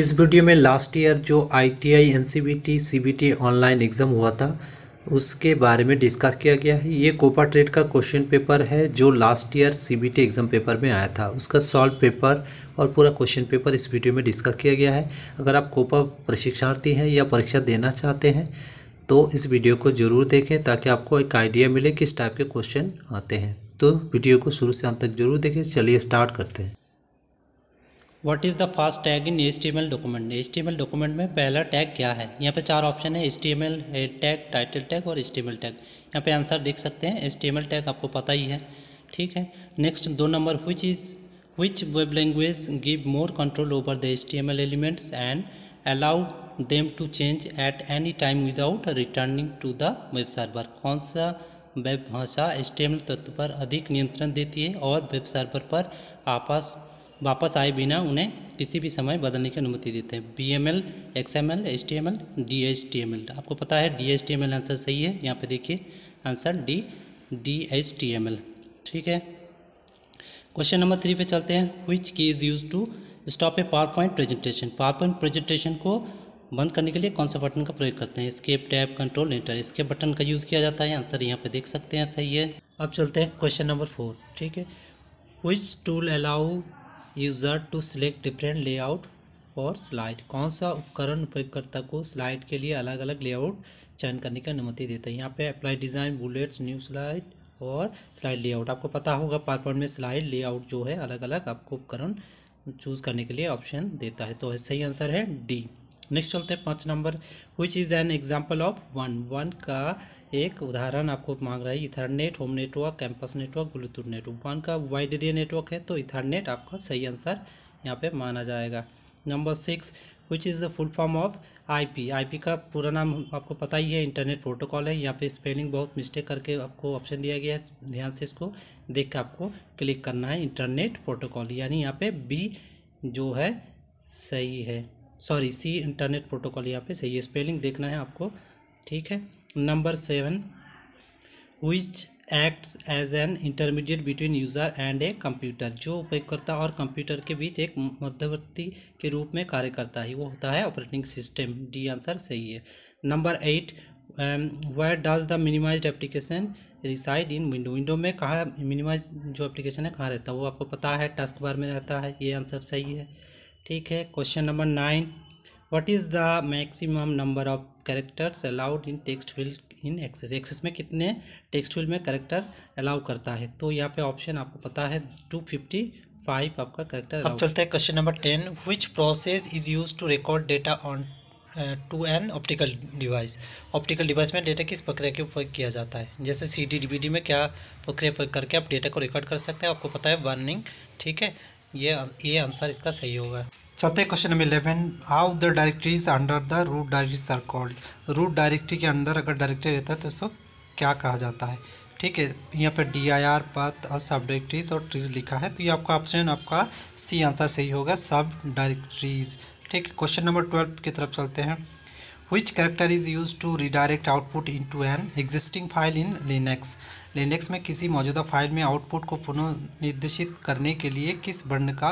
इस वीडियो में last year जो I T I N C B T C B T online exam हुआ था उसके बारे में डिस्कस किया गया है ये कोपा ट्रेड का क्वेश्चन पेपर है जो last year CBT exam paper में आया था उसका सॉल्व पेपर और पूरा क्वेश्चन पेपर इस वीडियो में डिस्कस किया गया है अगर आप कोपा प्रशिक्षार्थी हैं या परीक्षा देना चाहते हैं तो इस वीडियो को ज़रूर देखें ताकि आपको एक आइडिया मिले किस टाइप के क्वेश्चन आते हैं तो वीडियो को शुरू से अंत तक जरूर देखें चलिए स्टार्ट करते हैं what is the first tag in H document H document में पहला टैग क्या है यहाँ पे चार ऑप्शन है एच टैग टाइटल टैग और एच टैग यहाँ पे आंसर देख सकते हैं एच टैग आपको पता ही है ठीक है नेक्स्ट दो number web language give more control over the S T M L elements and allow them to change at any time without returning to the web server कौन सा वेब भाषा L तत्व पर अधिक नियंत्रण देती है और वेब सर्वर पर आपस वापस आए बिना उन्हें किसी भी समय बदलने की अनुमति देते हैं B M L X M L S T M L D H T M L आपको पता है D H T M L answer सही है यहाँ पे देखिए answer D D H T M L ठीक है क्वेश्चन नंबर थ्री पे चलते हैं which key is use to stop a PowerPoint presentation PowerPoint presentation को बंद करने के लिए कौन सा बटन का प्रयोग करते हैं स्केप टैप कंट्रोल इंटर इसके बटन का यूज़ किया जाता है आंसर यहाँ पे देख सकते हैं सही है अब चलते हैं क्वेश्चन नंबर फोर ठीक है which tool allow user to select different layout for slide कौन सा उपकरण उपयोगकर्ता को स्लाइड के लिए अलग अलग लेआउट चयन करने की अनुमति देता है यहाँ पे apply design bullets new slide और स्लाइड लेआउट आपको पता होगा पावरपॉइंट में स्लाइड लेआउट जो है अलग अलग आपको उपकरण चूज़ करने के लिए ऑप्शन देता है तो सही आंसर है डी नेक्स्ट चलते हैं पाँच number which is an example of one one का एक उदाहरण आपको मांग रहा है Ethernet home network campus network Bluetooth network one का वाइड एरिया नेटवर्क है तो इथरनेट आपका सही आंसर यहाँ पे माना जाएगा number six which is the full form of IP IP का पूरा नाम आपको पता ही है इंटरनेट प्रोटोकॉल है यहाँ पे स्पेलिंग बहुत मिस्टेक करके आपको ऑप्शन दिया गया है ध्यान से इसको देख के आपको क्लिक करना है इंटरनेट प्रोटोकॉल यानी यहाँ पे बी जो है सही है सॉरी सी इंटरनेट प्रोटोकॉल यहाँ पे सही है स्पेलिंग देखना है आपको ठीक है number seven which acts as an intermediate between user and a computer जो उपयोगकर्ता और कंप्यूटर के बीच एक मध्यवर्ती के रूप में कार्य करता है वो होता है ऑपरेटिंग सिस्टम डी आंसर सही है number eight where does the minimize application reside in window window में कहाँ मिनिमाइज जो एप्लीकेशन है कहाँ रहता है वो आपको पता है टास्क बार में रहता है ये आंसर सही है ठीक है question number nine what is the maximum number of characters allowed in text field in Access Access में कितने टेक्स्ट फील्ड में करेक्टर अलाउ करता है तो यहाँ पे ऑप्शन आपको पता है टू फिफ्टी फाइव आपका करेक्टर अब चलते हैं question number ten which process is use to record data on to an optical device optical device में डेटा किस प्रक्रिया के ऊपर किया जाता है जैसे सी डी डी में क्या प्रक्रिया करके आप डेटा को रिकॉर्ड कर सकते हैं आपको पता है बर्निंग ठीक है ये ये आंसर इसका सही होगा चौथे question number eleven how the directories under the root directories are called root directory के अंदर अगर डायरेक्टरी रहता है तो इसको क्या कहा जाता है ठीक है यहाँ पर डी आई आर पथ और सब डायरेक्टरीज और ट्रीज लिखा है तो ये आपका ऑप्शन आपका सी आंसर सही होगा सब डायरेक्टरीज ठीक है क्वेश्चन नंबर ट्वेल्व की तरफ चलते हैं which character is used to redirect output into an existing file in Linux Linux में किसी मौजूदा फाइल में आउटपुट को पुनः निर्देशित करने के लिए किस वर्ण का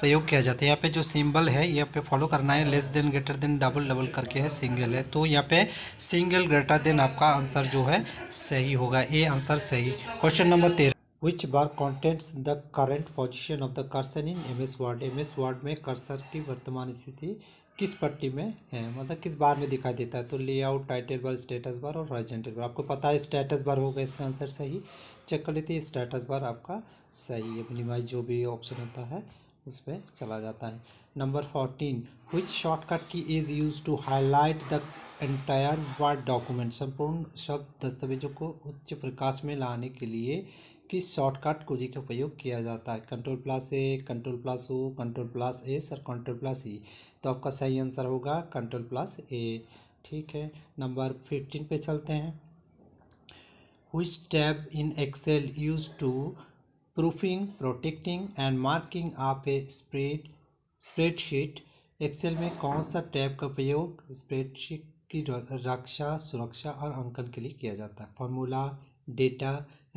प्रयोग किया जाता है यहाँ पे जो सिंबल है यहाँ पे फॉलो करना है less than greater than double double करके है सिंगल है तो यहाँ पे सिंगल ग्रेटर देन आपका आंसर जो है सही होगा ए आंसर सही क्वेश्चन नंबर तेरह which bar contents the current position of the cursor in M S Word M S Word में कर्सर की वर्तमान स्थिति किस पट्टी में है मतलब किस बार में दिखाई देता है तो layout title bar status bar और हॉरिजॉन्टल बार आपको पता है स्टेटस बार होगा इसका आंसर सही चेक कर लेते हैं स्टेटस बार आपका सही है मिनिमाइज जो भी ऑप्शन होता है उस पर चला जाता है number fourteen which shortcut key is use to highlight the entire word document संपूर्ण शब्द दस्तावेजों को उच्च प्रकाश में लाने के लिए किस शॉर्टकट कुंजी का उपयोग किया जाता है control plus A control plus O control plus S और कंट्रोल प्लस ई तो आपका सही आंसर होगा कंट्रोल प्लस ए ठीक है नंबर फिफ्टीन पे चलते हैं हुई step in Excel use to proofing protecting and marking आप ए स्प्रेड स्प्रेडशीट एक्सेल में कौन सा टैब का प्रयोग स्प्रेडशीट की रक्षा सुरक्षा और अंकन के लिए किया जाता है फॉर्मूला डेटा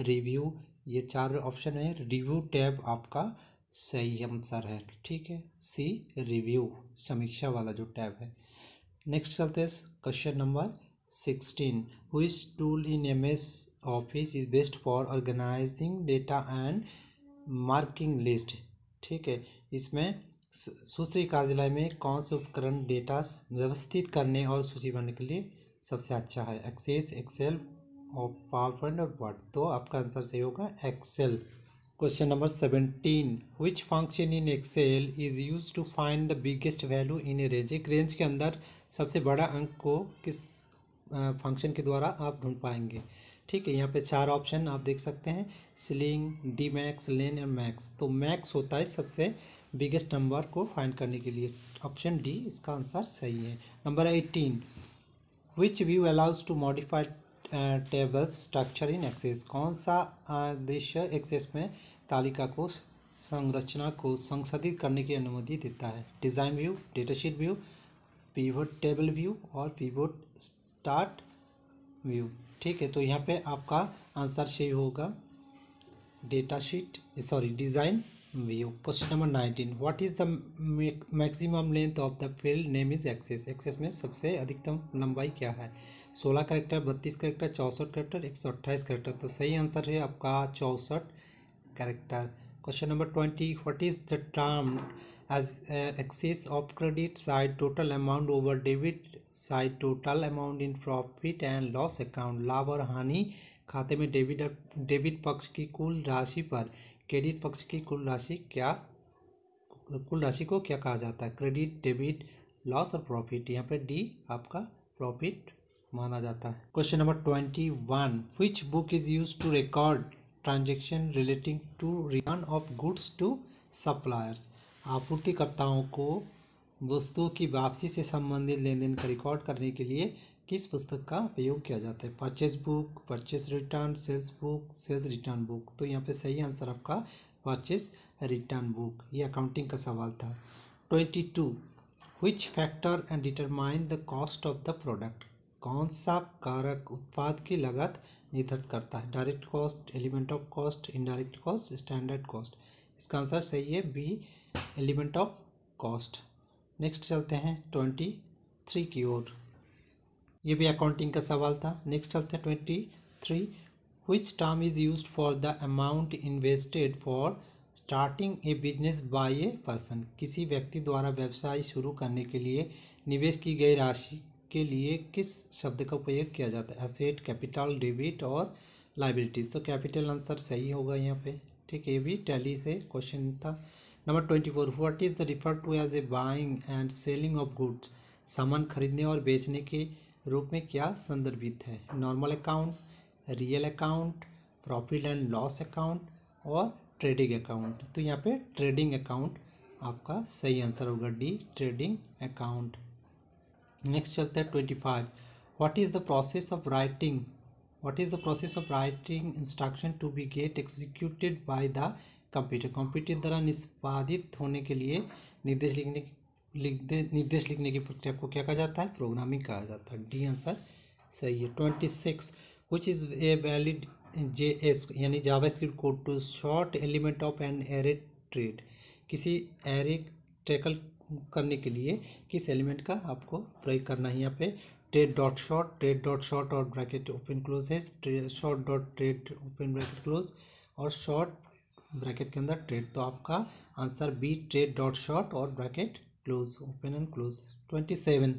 रिव्यू ये चार ऑप्शन है रिव्यू टैब आपका सही आंसर है ठीक है सी रिव्यू समीक्षा वाला जो टैब है नेक्स्ट चलते हैं question number sixteen which tool in M S Office is best for organizing data and marking list ठीक है इसमें सूची कार्यालय में कौन से उपकरण डेटा व्यवस्थित करने और सूची बनाने के लिए सबसे अच्छा है Access Excel of PowerPoint और वर्ड तो आपका आंसर सही होगा Excel question number seventeen which function in Excel is use to find the biggest value in a range एक रेंज के अंदर सबसे बड़ा अंक को किस फंक्शन के द्वारा आप ढूंढ पाएंगे ठीक है यहाँ पे चार ऑप्शन आप देख सकते हैं ceiling D max len and max तो मैक्स होता है सबसे बिगेस्ट नंबर को फाइंड करने के लिए ऑप्शन डी इसका आंसर सही है number eighteen which view allows to modified table structure in Access कौन सा दृश्य एक्सेस में तालिका को संरचना को संशोधित करने की अनुमति देता है design view datasheet view pivot table view और पीवोट स्टार्ट व्यू ठीक है तो यहाँ पे आपका आंसर सही होगा datasheet sorry design view question number nineteen what is the maximum length of the field name is Access Access में सबसे अधिकतम लंबाई क्या है सोलह करेक्टर बत्तीस करेक्टर चौंसठ करेक्टर एक सौ अट्ठाईस करेक्टर तो सही आंसर है आपका चौंसठ character question number twenty what is the term as excess of credit side total amount over debit side total amount in profit and loss account लाभ और हानि खाते में डेबिट डेबिट पक्ष की कुल राशि पर क्रेडिट पक्ष की कुल राशि क्या कुल राशि को क्या कहा जाता है क्रेडिट डेबिट लॉस और प्रॉफिट यहाँ पे डी आपका प्रॉफिट माना जाता है question number twenty one which book is use to record transaction relating to return of goods to suppliers आपूर्तिकर्ताओं को वस्तुओं की वापसी से संबंधित लेन देन का रिकॉर्ड करने के लिए किस पुस्तक का उपयोग किया जाता है purchase book purchase return sales book sales return book तो यहाँ पे सही आंसर आपका परचेज रिटर्न बुक ये अकाउंटिंग का सवाल था twenty two which factor and determine the cost of the product कौन सा कारक उत्पाद की लागत निर्धारित करता है direct cost element of cost indirect cost standard cost इसका आंसर सही है B element of cost next चलते हैं ट्वेंटी थ्री की ओर ये भी अकाउंटिंग का सवाल था नेक्स्ट चलते हैं twenty three which term is use for the amount invested for starting a business by a person किसी व्यक्ति द्वारा व्यवसाय शुरू करने के लिए निवेश की गई राशि के लिए किस शब्द का उपयोग किया जाता है असेट कैपिटल डेबिट और लाइबिलिटीज तो कैपिटल आंसर सही होगा यहाँ पे ठीक है ये भी टैली से क्वेश्चन था number twenty four what is the refer to as a buying and selling of goods सामान खरीदने और बेचने के रूप में क्या संदर्भित है normal account real account profit and loss account और ट्रेडिंग अकाउंट तो यहाँ पे ट्रेडिंग अकाउंट आपका सही आंसर होगा डी ट्रेडिंग अकाउंट नेक्स्ट चलता है twenty five what is the process of writing what is the process of writing instruction to be get executed by the computer computer द्वारा निष्पादित होने के लिए निर्देश लिखने लिख दे निर्देश लिखने की प्रक्रिया को क्या कहा जाता है प्रोग्रामिंग कहा जाता है डी आंसर सही है twenty six which is a valid J S यानी JavaScript code to sort element of an array trade किसी एरे ट्रैकल करने के लिए किस एलिमेंट का आपको प्रयोग करना है यहाँ पे trade dot sort trade dot sort और ब्रैकेट ओपन क्लोज है sort dot trade open bracket close और शॉर्ट ब्रैकेट के अंदर ट्रेड तो आपका answer B trade dot sort और bracket close open and close 27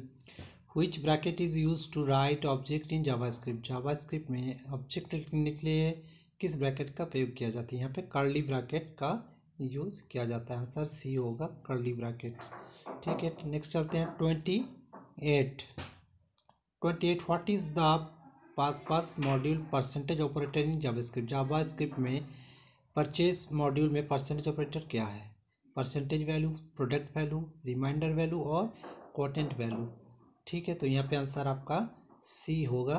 which bracket is used to write object in javascript javascript में object लिखने के लिए किस ब्रैकेट का प्रयोग किया जाता है यहाँ पे कर्ली bracket का यूज़ किया जाता है आंसर सी होगा कर्ली ब्रैकेट ठीक है नेक्स्ट चलते हैं twenty eight twenty eight what is the pass module percentage operator in script JavaScript में परचेज मॉड्यूल में परसेंटेज ऑपरेटर क्या है percentage value product value remainder value और कॉटेंट वैल्यू ठीक है तो यहाँ पे आंसर आपका सी होगा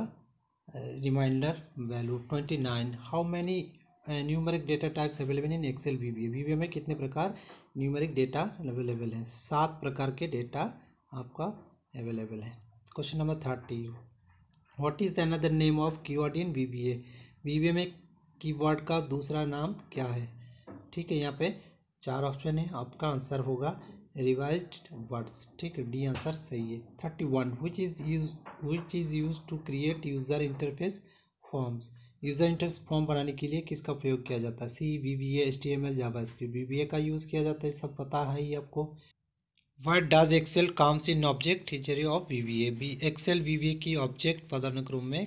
remainder value twenty nine how many numeric data types available in Excel V B V में कितने प्रकार न्यूमरिक डेटा अवेलेबल हैं सात प्रकार के डेटा आपका अवेलेबल है question number thirty what is the another name of keyword in V B A V B A में कीवर्ड का दूसरा नाम क्या है ठीक है यहाँ पे चार ऑप्शन है आपका आंसर होगा रिवाइज वर्ड्स ठीक है डी आंसर सही है thirty one which is use which is use to create user interface forms user interface form बनाने के लिए किसका प्रयोग किया जाता है C V B S T M L JavaScript V B A का यूज़ किया जाता है सब पता है ही आपको what does Excel comes in object टीचरी of V B A B Excel V B A की ऑब्जेक्ट पदानुक्रम में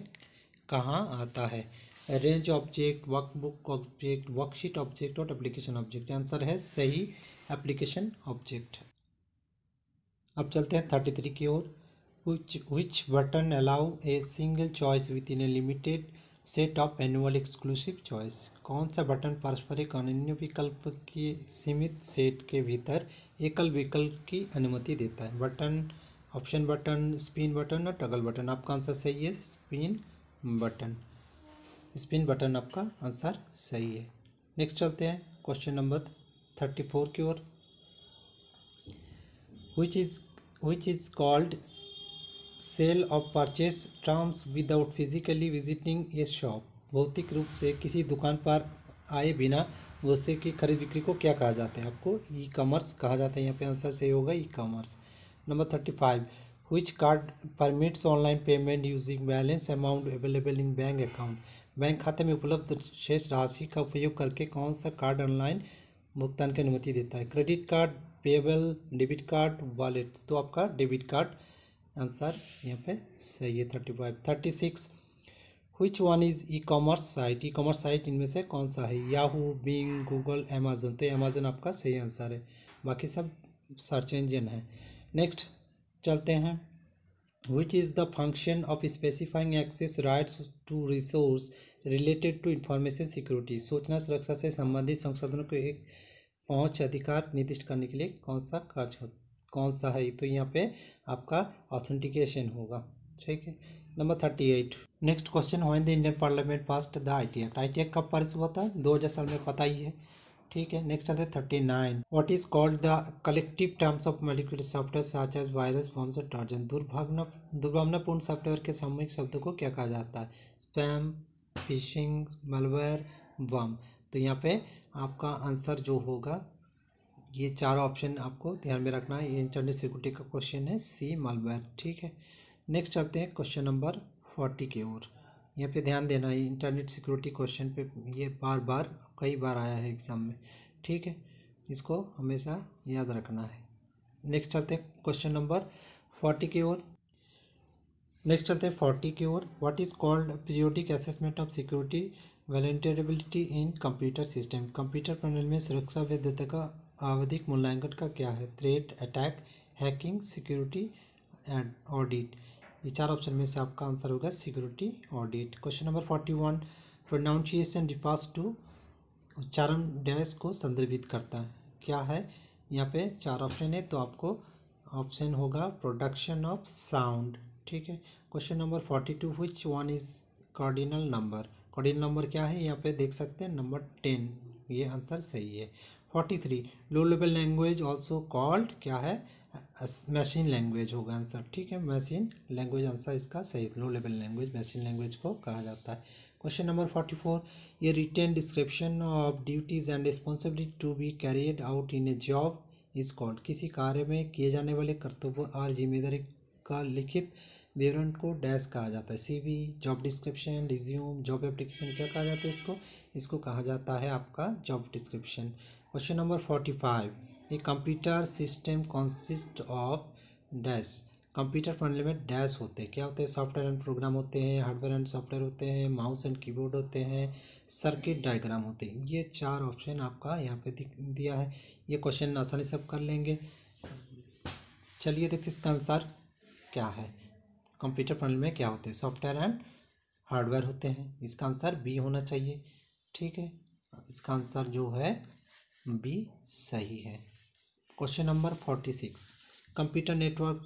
कहाँ आता है range object workbook object worksheet object और एप्लीकेशन ऑब्जेक्ट आंसर है सही एप्लीकेशन ऑब्जेक्ट अब चलते हैं थर्टी थ्री की ओर which button allow a single choice within a limited set of annual exclusive choice कौन सा बटन पारस्परिक अन्य विकल्प के सीमित सेट के भीतर एकल विकल्प की अनुमति देता है button option button spin button और टगल बटन आपका आंसर सही है स्पिन बटन स्पिन बटन आपका आंसर सही है नेक्स्ट चलते हैं क्वेश्चन नंबर थर्टी फोर की ओर which is which is called sale of purchase terms without physically visiting a shop भौतिक रूप से किसी दुकान पर आए बिना वस्तु की खरीद बिक्री को क्या कहा जाता है आपको ई कॉमर्स कहा जाता है यहाँ पे आंसर सही होगा e commerce number thirty five which card permits online payment using balance amount available in bank account bank खाते में उपलब्ध शेष राशि का उपयोग करके कौन सा कार्ड ऑनलाइन भुगतान की अनुमति देता है credit card PayPal debit card wallet तो आपका डेबिट कार्ड आंसर यहाँ पे सही है thirty five thirty six which one is e commerce site e commerce site इनमें से कौन सा है याहू बिंग गूगल अमेजोन तो अमेजोन आपका सही आंसर है बाकी सब सर्च इंजन है नेक्स्ट चलते हैं which is the function of specifying access rights to resource related to information security सूचना सुरक्षा से संबंधित संसाधनों को एक पहुंच अधिकार निर्दिष्ट करने के लिए कौन सा कार्य कौन सा है तो यहाँ पे आपका ऑथेंटिकेशन होगा ठीक है number thirty eight next question when the Indian parliament passed the I T act I T act कब पारित हुआ था दो हज़ार साल में पता ही है ठीक है नेक्स्ट आते हैं thirty nine what is called the collective terms of medical software such as virus forms और टार्जन दुर्भावना दुर्भावनापूर्ण सॉफ्टवेयर के सामूहिक शब्दों को क्या कहा जाता है स्पैम फिशिंग मलवेयर वम तो यहाँ पे आपका आंसर जो होगा ये चार ऑप्शन आपको ध्यान में रखना है ये इंटरनेट सिक्योरिटी का क्वेश्चन है सी मलवेयर ठीक है नेक्स्ट चलते हैं क्वेश्चन नंबर फोर्टी के ओर यहाँ पे ध्यान देना है इंटरनेट सिक्योरिटी क्वेश्चन पे ये बार बार कई बार आया है एग्ज़ाम में ठीक है इसको हमेशा याद रखना है नेक्स्ट चलते हैं क्वेश्चन नंबर फोर्टी की ओर नेक्स्ट चलते हैं फोर्टी की ओर what is called periodic assessment of security vulnerability in computer system computer panel में सुरक्षा वैधता का आवधिक मूल्यांकन का क्या है threat attack hacking security and audit ये चार ऑप्शन में से आपका आंसर होगा security audit question number forty one pronunciation refers to उच्चारण डैश को संदर्भित करता है क्या है यहाँ पे चार ऑप्शन है तो आपको ऑप्शन होगा प्रोडक्शन ऑफ साउंड ठीक है question number forty two which one is cardinal number cardinal number क्या है यहाँ पे देख सकते हैं नंबर टेन ये आंसर सही है forty three low level language also called क्या है मशीन लैंग्वेज होगा आंसर ठीक है मशीन लैंग्वेज आंसर इसका सही low level language machine language को कहा जाता है क्वेश्चन नंबर फोर्टी फोर ये written description of duties and responsibility to be carried out in a job is called किसी कार्य में किए जाने वाले कर्तव्य और जिम्मेदारी का लिखित विवरण को डैश कहा जाता है CV job description resume job application क्या कहा जाता है इसको इसको कहा जाता है आपका job description question number forty five a computer system consist of dash computer फंडले में डैश होते हैं क्या होते हैं सॉफ्टवेयर एंड प्रोग्राम होते हैं हार्डवेयर एंड सॉफ्टवेयर होते हैं माउस एंड कीबोर्ड होते हैं सर्किट डायग्राम होते हैं ये चार ऑप्शन आपका यहाँ पे दिया है ये क्वेश्चन आसानी से आप कर लेंगे चलिए देखते इसका आंसर क्या है कंप्यूटर फंडल में क्या होते हैं सॉफ्टवेयर एंड हार्डवेयर होते हैं इसका आंसर बी होना चाहिए ठीक है इसका आंसर जो है बी सही है question number forty six computer network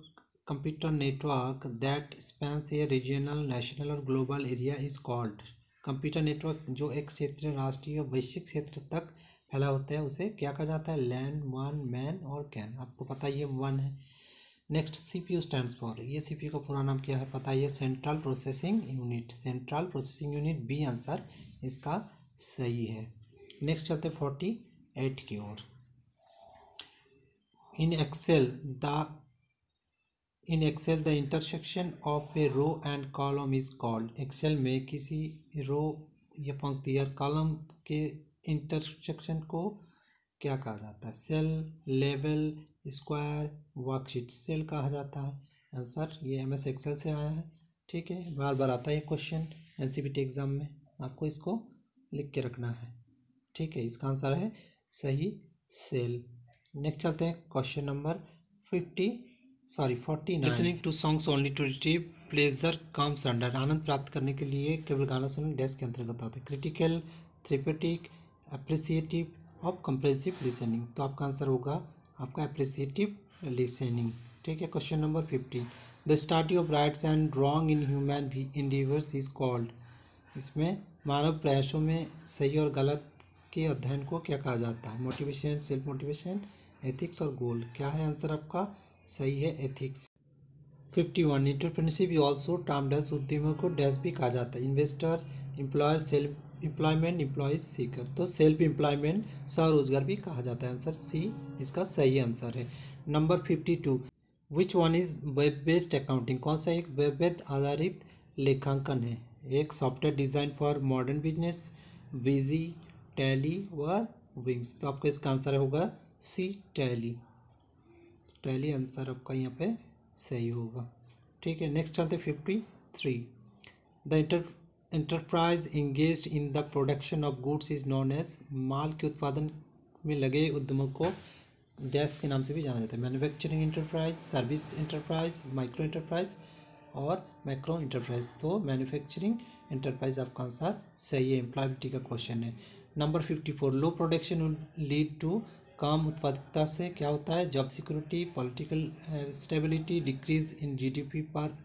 computer network that spans a regional national और global area is called computer network जो एक क्षेत्र राष्ट्रीय और वैश्विक क्षेत्र तक फैला होता है उसे क्या कहा जाता है लैंड वन मैन और कैन आपको पता ये वन है next C P U stand for ये सी पी यू का पूरा नाम क्या है पता ये central processing unit central processing unit B answer इसका सही है नेक्स्ट चलते फोर्टी एट की ओर in Excel the in Excel the intersection of a row and column is called Excel में किसी रो या पंक्ति या कॉलम के इंटरसेक्शन को क्या कहा जाता है cell level square worksheet cell कहा जाता है आंसर ये एम एस एक्सेल से आया है ठीक है बार बार आता है question N C B T exam में आपको इसको लिख के रखना है ठीक है इसका आंसर है सही सेल नेक्स्ट चलते हैं question number fifty sorry forty nine listening to songs only to retrieve pleasure comes under आनंद प्राप्त करने के लिए केवल गाना सुनने डेस्क के अंतर्गत आता है क्रिटिकल थ्रेपेटिक अप्रिसिएटिव और कंप्रेसिव लिसनिंग तो आपका आंसर होगा आपका अप्रिसिएटिव लिसनिंग ठीक है question number fifty the study of rights and wrong in human endeavours is called इसमें मानव प्रयासों में सही और गलत के अध्ययन को क्या कहा जाता है मोटिवेशन सेल्फ मोटिवेशन एथिक्स और गोल क्या है आंसर आपका सही है ethics fifty one entrepreneurship also term dash उद्यमियों को डैश भी कहा जाता है investor employer self employment employees seeker तो सेल्फ एम्प्लॉयमेंट स्वरोजगार भी कहा जाता है आंसर सी इसका सही आंसर है number fifty two which one is web based accounting कौन सा एक वेब आधारित लेखांकन है एक software design for modern business वीजी टैली व विंग्स तो आपका इसका आंसर होगा सी टैली टैली आंसर आपका यहाँ पे सही होगा ठीक है नेक्स्ट चलते fifty three the inter enterprise engage in the production of goods is known as माल के उत्पादन में लगे उद्यमों को डैस के नाम से भी जाना जाता है manufacturing enterprise service enterprise micro enterprise और मैक्रो इंटरप्राइज तो मैन्युफैक्चरिंग इंटरप्राइज आपका आंसर सही है एम्प्लॉयबिलिटी का क्वेश्चन है number fifty four low production lead to काम उत्पादकता से क्या होता है job security political stability decrease in GDP per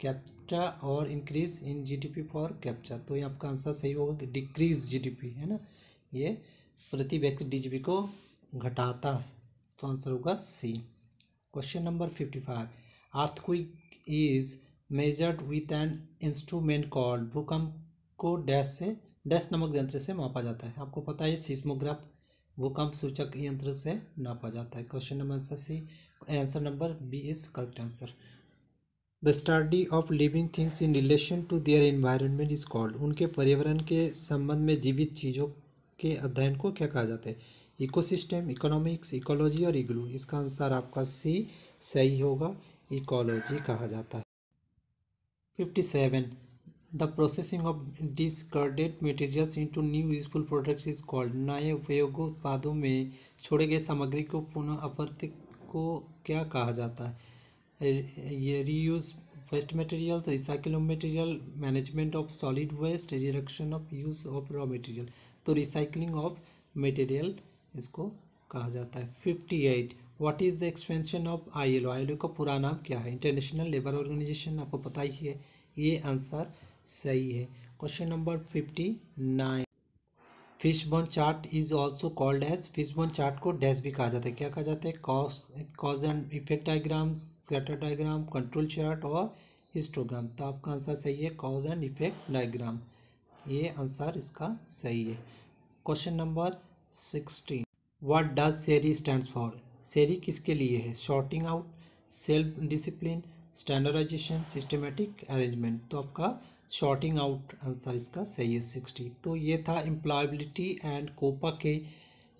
capita और increase in GDP per capita तो ये आपका आंसर सही होगा कि डिक्रीज जीडीपी है ना ये प्रति व्यक्ति डीजीपी को घटाता है तो आंसर होगा C question number fifty five earthquake is measured with an instrument called भूकंप को डैश से डैश नामक यंत्र से मापा जाता है आपको पता है सीस्मोग्राफ भूकंप सूचक यंत्र से नापा जाता है question number C answer number B is correct answer the study of living things in relation to their environment is called उनके पर्यावरण के संबंध में जीवित चीज़ों के अध्ययन को क्या कहा जाता है इकोसिस्टम इकोनॉमिक्स इकोलॉजी और इग्लू इसका आंसर आपका सी सही होगा इकोलॉजी कहा जाता है fifty seven the processing of discarded materials into new useful products is called नए उपयोग उत्पादों में छोड़े गए सामग्री को पुनः अपर्त को क्या कहा जाता है ये reuse waste materials recycle of material management of solid waste reduction of use of raw material तो रिसाइकलिंग ऑफ मटेरियल इसको कहा जाता है fifty eight what is the expansion of I L O I L O का पूरा नाम क्या है इंटरनेशनल लेबर ऑर्गेनाइजेशन आपको पता ही है ये आंसर सही है question number fifty nine fish bone chart is also called as fish bone chart को डैश भी कहा जाता है क्या कहा जाता है cause and effect diagram scatter diagram control chart और हिस्टोग्राम तो आपका आंसर सही है कॉज एंड इफेक्ट डायग्राम ये आंसर इसका सही है question number sixteen what does seiri stand for seiri किसके लिए है sorting out self discipline standardization systematic arrangement तो आपका शॉर्टिंग आउट आंसर इसका सही है सिक्सटी तो ये था एम्प्लॉयबिलिटी एंड कोपा के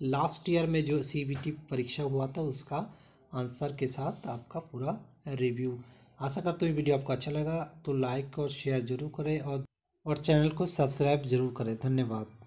लास्ट ईयर में जो सी परीक्षा हुआ था उसका आंसर के साथ आपका पूरा रिव्यू आशा करता हूँ वीडियो आपको अच्छा लगा तो लाइक और शेयर जरूर करें और और चैनल को सब्सक्राइब जरूर करें धन्यवाद